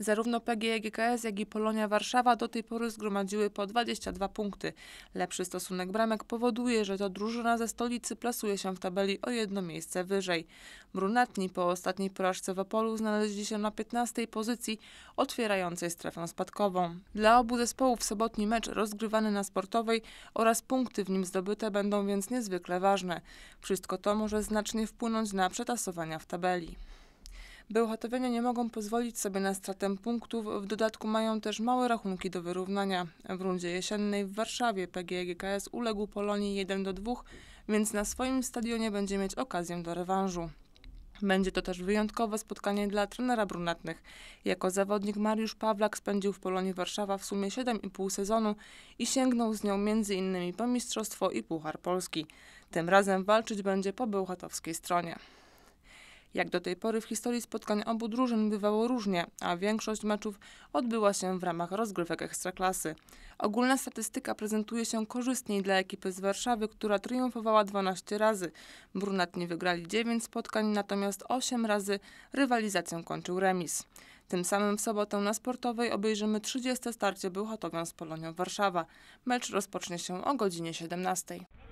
Zarówno PGE GKS, jak i Polonia Warszawa do tej pory zgromadziły po 22 punkty. Lepszy stosunek bramek powoduje, że to drużyna ze stolicy plasuje się w tabeli o jedno miejsce wyżej. Brunatni po ostatniej porażce w Opolu znaleźli się na 15 pozycji otwierającej strefę spadkową. Dla obu zespołów sobotni mecz rozgrywany na sportowej oraz punkty w nim zdobyte będą więc niezwykle ważne. Wszystko to może znacznie wpłynąć na przetasowania w tabeli. Bełchatowianie nie mogą pozwolić sobie na stratę punktów, w dodatku mają też małe rachunki do wyrównania. W rundzie jesiennej w Warszawie PGGKS uległ Polonii 1 do 2, więc na swoim stadionie będzie mieć okazję do rewanżu. Będzie to też wyjątkowe spotkanie dla trenera brunatnych. Jako zawodnik Mariusz Pawlak spędził w Polonii Warszawa w sumie 7,5 sezonu i sięgnął z nią m.in. po Mistrzostwo i Puchar Polski. Tym razem walczyć będzie po bełchatowskiej stronie. Jak do tej pory w historii spotkań obu drużyn bywało różnie, a większość meczów odbyła się w ramach rozgrywek ekstraklasy. Ogólna statystyka prezentuje się korzystniej dla ekipy z Warszawy, która triumfowała 12 razy. Brunatni wygrali 9 spotkań, natomiast 8 razy rywalizację kończył remis. Tym samym w sobotę na Sportowej obejrzymy 30 starcie Bełchatowian z Polonią Warszawa. Mecz rozpocznie się o godzinie 17.